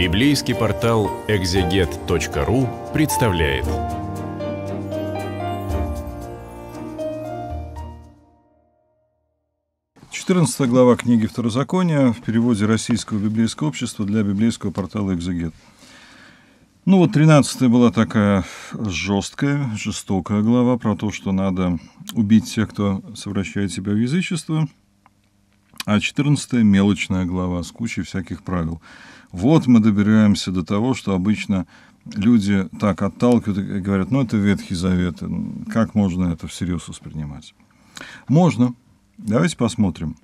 Библейский портал экзегет.ру представляет. Четырнадцатая глава книги Второзакония в переводе Российского библейского общества для библейского портала «Экзегет». Ну вот, тринадцатая была такая жесткая, жестокая глава про то, что надо убить тех, кто совращает себя в язычество – а 14 мелочная глава с кучей всяких правил. Вот мы добираемся до того, что обычно люди так отталкивают и говорят, ну это Ветхий Завет, как можно это всерьез воспринимать? Можно. Давайте посмотрим.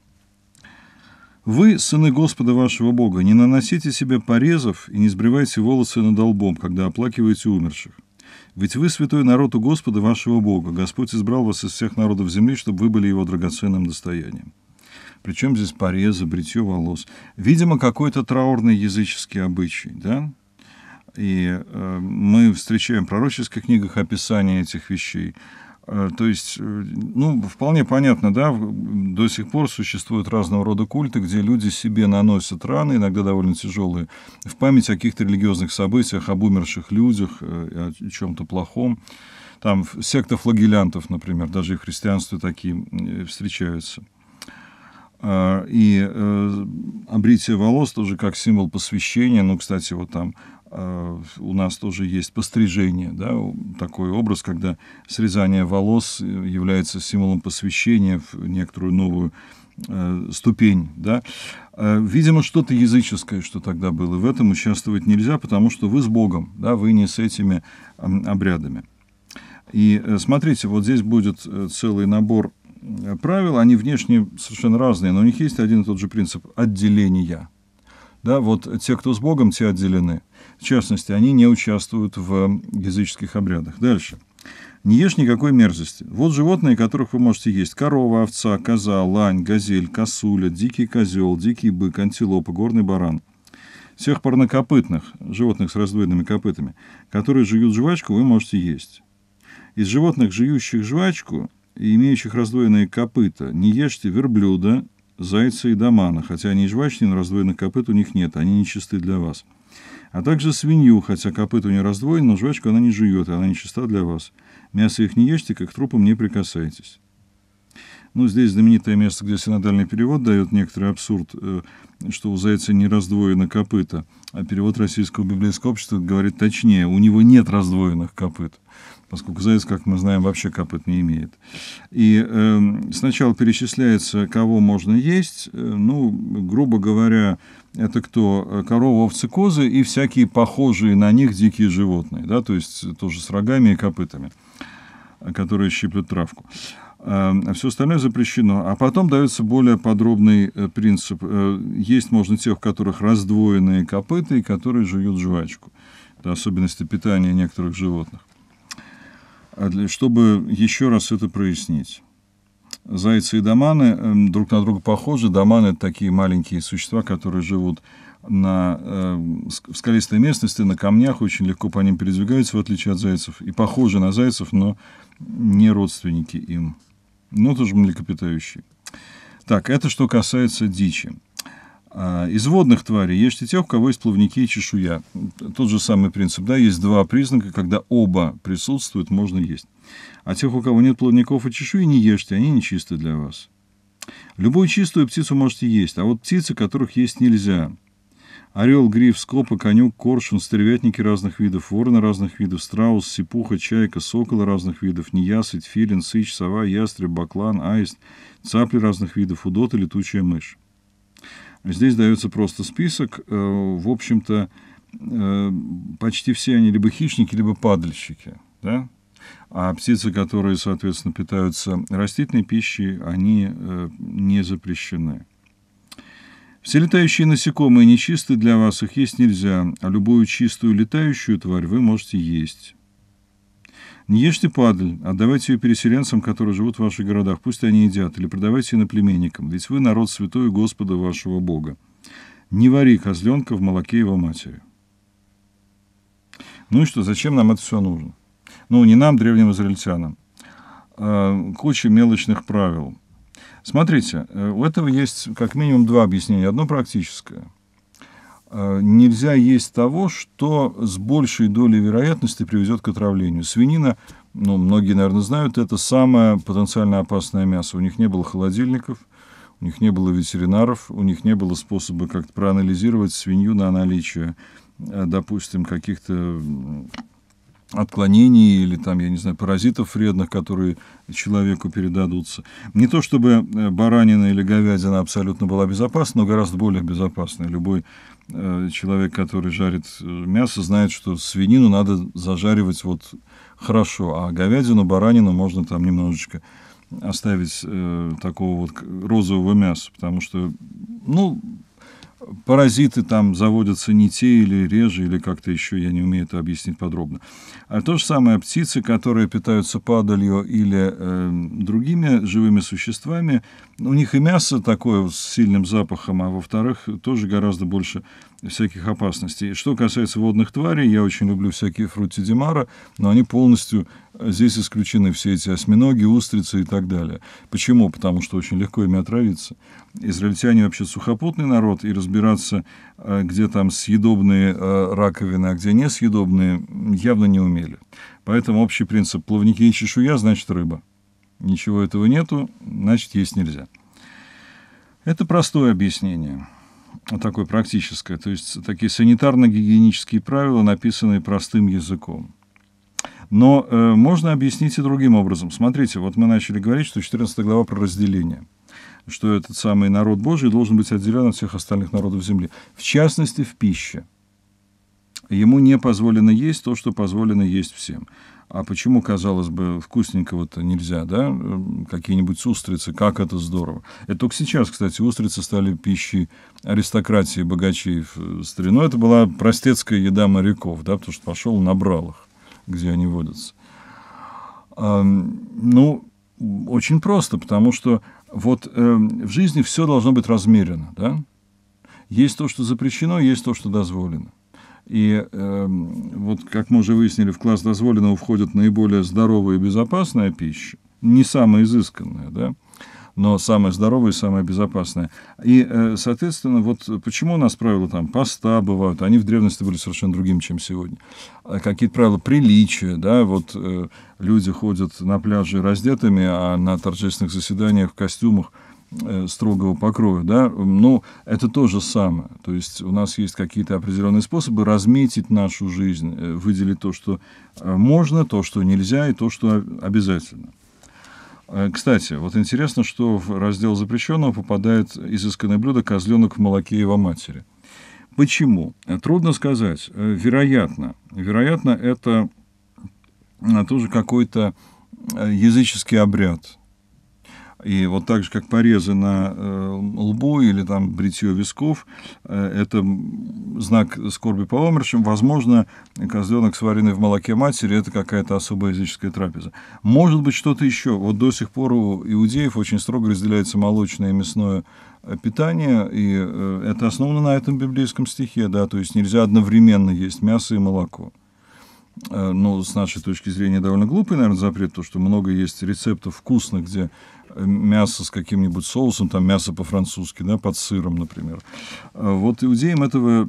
Вы, сыны Господа вашего Бога, не наносите себе порезов и не сбривайте волосы над долбом, когда оплакиваете умерших. Ведь вы святой народ у Господа вашего Бога. Господь избрал вас из всех народов земли, чтобы вы были его драгоценным достоянием. Причем здесь порезы, бритье волос. Видимо, какой-то траурный языческий обычай, да? И э, мы встречаем в пророческих книгах описание этих вещей. Э, то есть, э, ну, вполне понятно, да, до сих пор существуют разного рода культы, где люди себе наносят раны, иногда довольно тяжелые, в память о каких-то религиозных событиях, об умерших людях, э, о чем-то плохом. Там секта флагелянтов, например, даже и в христианстве такие встречаются – а, и э, обритие волос тоже как символ посвящения. Ну, кстати, вот там а, у нас тоже есть пострижение, да, такой образ, когда срезание волос э, является символом посвящения в некоторую новую э, ступень, да. А, видимо, что-то языческое, что тогда было. В этом участвовать нельзя, потому что вы с Богом, да, вы не с этими обрядами. И смотрите, вот здесь будет целый набор правила, они внешне совершенно разные, но у них есть один и тот же принцип отделения. Да, вот те, кто с Богом, те отделены. В частности, они не участвуют в языческих обрядах. Дальше. Не ешь никакой мерзости. Вот животные, которых вы можете есть. Корова, овца, коза, лань, газель, косуля, дикий козел, дикий бык, антилопа, горный баран. Всех парнокопытных, животных с раздвоенными копытами, которые жуют жвачку, вы можете есть. Из животных, жующих жвачку, имеющих раздвоенные копыта. Не ешьте верблюда, зайца и домана, хотя они и жвачные, но раздвоенных копыт у них нет, они нечисты для вас. А также свинью, хотя копыт у нее раздвоен, но жвачку она не жует, и она нечиста для вас. Мясо их не ешьте, как трупом не прикасайтесь. Ну, здесь знаменитое место, где синодальный перевод дает некоторый абсурд, э, что у зайца не раздвоено копыта. А перевод Российского библейского общества говорит точнее, у него нет раздвоенных копыт поскольку заяц, как мы знаем, вообще копыт не имеет. И э, сначала перечисляется, кого можно есть. Э, ну, грубо говоря, это кто? Э, Коровы, овцы, козы и всякие похожие на них дикие животные, да, то есть тоже с рогами и копытами, которые щиплют травку. Эм, а все остальное запрещено. А потом дается более подробный э, принцип. Э, есть можно тех, у которых раздвоенные копыта и которые жуют жвачку. Это особенности питания некоторых животных. А для Чтобы еще раз это прояснить. Зайцы и доманы эм, друг на друга похожи. Доманы – это такие маленькие существа, которые живут на, э, в скалистой местности, на камнях, очень легко по ним передвигаются, в отличие от зайцев, и похожи на зайцев, но не родственники им, но ну, тоже млекопитающие. Так, это что касается дичи. А, из водных тварей ешьте тех, у кого есть плавники и чешуя. Тот же самый принцип, да, есть два признака, когда оба присутствуют, можно есть. А тех, у кого нет плавников и чешуи, не ешьте, они не чисты для вас. Любую чистую птицу можете есть, а вот птицы, которых есть нельзя – Орел, гриф, скопа, конюк, коршун, стервятники разных видов, вороны разных видов, страус, сипуха, чайка, соколы разных видов, неясыть, филин, сыч, сова, ястреб, баклан, аист, цапли разных видов, удот и летучая мышь. Здесь дается просто список. Э, в общем-то, э, почти все они либо хищники, либо падальщики. Да? А птицы, которые, соответственно, питаются растительной пищей, они э, не запрещены. Все летающие насекомые нечисты для вас, их есть нельзя, а любую чистую летающую тварь вы можете есть. Не ешьте падаль, а отдавайте ее переселенцам, которые живут в ваших городах, пусть они едят, или продавайте ее наплеменникам, ведь вы народ святой Господа вашего Бога. Не вари козленка в молоке его матери. Ну и что, зачем нам это все нужно? Ну, не нам, древним израильтянам. А Куча мелочных правил – Смотрите, э, у этого есть как минимум два объяснения. Одно практическое. Э, нельзя есть того, что с большей долей вероятности приведет к отравлению. Свинина, ну, многие, наверное, знают, это самое потенциально опасное мясо. У них не было холодильников, у них не было ветеринаров, у них не было способа как-то проанализировать свинью на наличие, э, допустим, каких-то отклонений или там, я не знаю, паразитов вредных, которые человеку передадутся. Не то чтобы э, баранина или говядина абсолютно была безопасна, но гораздо более безопасна. Любой э, человек, который жарит э, мясо, знает, что свинину надо зажаривать вот хорошо, а говядину, баранину можно там немножечко оставить э, такого вот розового мяса, потому что, ну, паразиты там заводятся не те или реже, или как-то еще, я не умею это объяснить подробно. А то же самое птицы, которые питаются падалью или э, другими живыми существами, у них и мясо такое с сильным запахом, а во-вторых, тоже гораздо больше всяких опасностей. Что касается водных тварей, я очень люблю всякие фрутидимара, но они полностью э, здесь исключены все эти осьминоги, устрицы и так далее. Почему? Потому что очень легко ими отравиться. Израильтяне вообще сухопутный народ, и разбираться, э, где там съедобные э, раковины, а где несъедобные, явно не умели. Поэтому общий принцип плавники и чешуя, значит рыба. Ничего этого нету, значит есть нельзя. Это простое объяснение такое практическое, то есть такие санитарно-гигиенические правила, написанные простым языком. Но э, можно объяснить и другим образом. Смотрите, вот мы начали говорить, что 14 глава про разделение, что этот самый народ Божий должен быть отделен от всех остальных народов земли, в частности, в пище – ему не позволено есть то, что позволено есть всем. А почему, казалось бы, вкусненького-то нельзя, да? Эм, какие-нибудь устрицы, как это здорово. Это только сейчас, кстати, устрицы стали пищей аристократии богачей в э, старину. Это была простецкая еда моряков, да, потому что пошел набрал их, где они водятся. А, ну, очень просто, потому что вот э, в жизни все должно быть размерено, да? Есть то, что запрещено, есть то, что дозволено. И э, вот, как мы уже выяснили, в класс дозволенного входит наиболее здоровая и безопасная пища, не самая изысканная, да, но самая здоровая и самая безопасная. И, э, соответственно, вот почему у нас правила там поста бывают, они в древности были совершенно другим, чем сегодня. А какие-то правила приличия, да, вот э, люди ходят на пляже раздетыми, а на торжественных заседаниях в костюмах – Э, строгого покроя, да, ну, это то же самое. То есть у нас есть какие-то определенные способы разметить нашу жизнь, э, выделить то, что э, можно, то, что нельзя и то, что обязательно. Кстати, вот интересно, что в раздел запрещенного попадает изысканное блюдо «Козленок в молоке его матери». Почему? Трудно сказать. Вероятно. Вероятно, это тоже какой-то языческий обряд, и вот так же, как порезы на э, лбу или там бритье висков, э, это знак скорби по умершим. Возможно, козленок, сваренный в молоке матери, это какая-то особая языческая трапеза. Может быть, что-то еще. Вот до сих пор у иудеев очень строго разделяется молочное и мясное э, питание, и это основано на этом библейском стихе, да, то есть нельзя одновременно есть мясо и молоко ну, с нашей точки зрения, довольно глупый, наверное, запрет, то, что много есть рецептов вкусных, где э, мясо с каким-нибудь соусом, там мясо по-французски, да, под сыром, например. Э, вот иудеям этого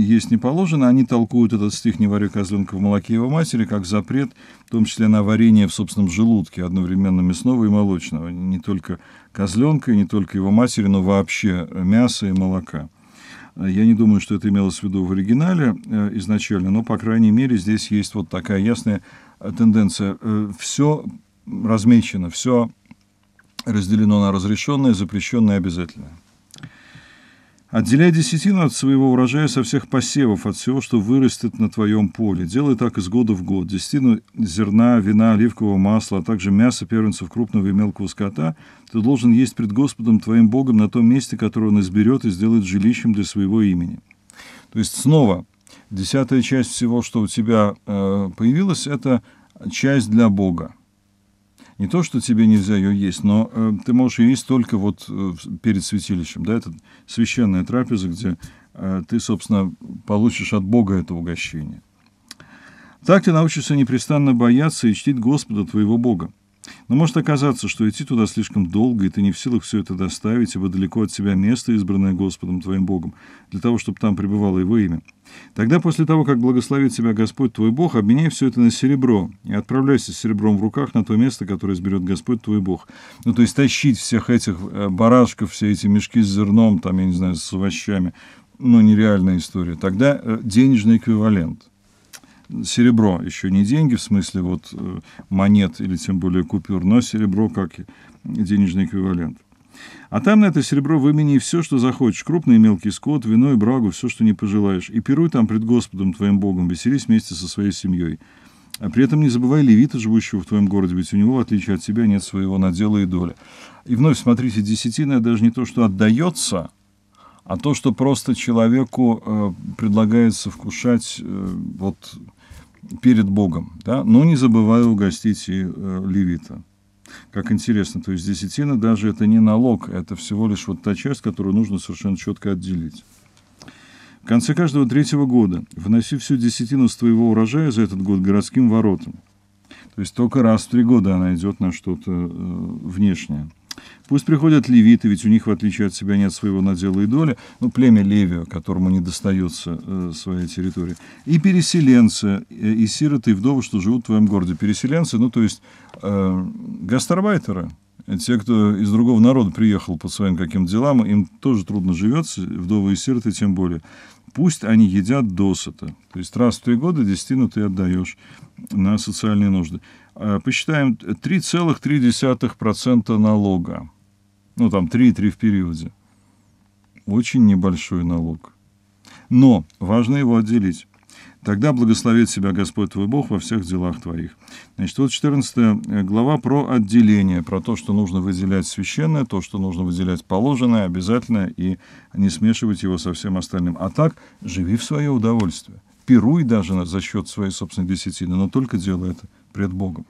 есть не положено. Они толкуют этот стих «Не варю козленка в молоке его матери» как запрет, в том числе на варение в собственном желудке, одновременно мясного и молочного. Не только козленка, не только его матери, но вообще мяса и молока. Я не думаю, что это имелось в виду в оригинале э, изначально, но, по крайней мере, здесь есть вот такая ясная э, тенденция. Э, все размечено, все разделено на разрешенное, запрещенное, и обязательное. Отделяй десятину от своего урожая со всех посевов, от всего, что вырастет на твоем поле. Делай так из года в год. Десятину зерна, вина, оливкового масла, а также мяса первенцев крупного и мелкого скота ты должен есть пред Господом твоим Богом на том месте, которое он изберет и сделает жилищем для своего имени. То есть снова, десятая часть всего, что у тебя э, появилось, это часть для Бога не то, что тебе нельзя ее есть, но э, ты можешь ее есть только вот э, перед святилищем. Да, это священная трапеза, где э, ты, собственно, получишь от Бога это угощение. Так ты научишься непрестанно бояться и чтить Господа твоего Бога. Но может оказаться, что идти туда слишком долго, и ты не в силах все это доставить, ибо далеко от тебя место, избранное Господом твоим Богом, для того, чтобы там пребывало его имя. Тогда после того, как благословит тебя Господь твой Бог, обменяй все это на серебро и отправляйся с серебром в руках на то место, которое изберет Господь твой Бог. Ну, то есть тащить всех этих э, барашков, все эти мешки с зерном, там, я не знаю, с овощами, ну, нереальная история. Тогда э, денежный эквивалент – серебро, еще не деньги, в смысле вот э, монет или тем более купюр, но серебро как денежный эквивалент. А там на это серебро вымени все, что захочешь, крупный и мелкий скот, вино и брагу, все, что не пожелаешь. И пируй там пред Господом твоим Богом, веселись вместе со своей семьей. А при этом не забывай левита, живущего в твоем городе, ведь у него, в отличие от тебя, нет своего надела и доли. И вновь смотрите, десятина даже не то, что отдается, а то, что просто человеку э, предлагается вкушать э, вот перед Богом, да, но ну, не забывая угостить и э, левита. Как интересно, то есть десятина даже это не налог, это всего лишь вот та часть, которую нужно совершенно четко отделить. В конце каждого третьего года вноси всю десятину с твоего урожая за этот год городским воротам. То есть только раз в три года она идет на что-то э, внешнее. Пусть приходят левиты, ведь у них, в отличие от себя, нет своего надела и доли, ну, племя Левия, которому не достается э, своя территория, и переселенцы, э, и сироты, и вдовы, что живут в твоем городе. Переселенцы, ну, то есть э, гастарбайтеры, э, те, кто из другого народа приехал по своим каким-то делам, им тоже трудно живется, вдовы и сироты тем более. Пусть они едят досыта. То есть раз в три года десятину ты отдаешь на социальные нужды. Э, посчитаем 3,3% налога. Ну, там 3,3 в периоде. Очень небольшой налог. Но важно его отделить. Тогда благословит себя Господь твой Бог во всех делах твоих. Значит, вот 14 э, глава про отделение, про то, что нужно выделять священное, то, что нужно выделять положенное, обязательное, и не смешивать его со всем остальным. А так, живи в свое удовольствие. Пируй даже за счет своей собственной десятины, но только делай это пред Богом.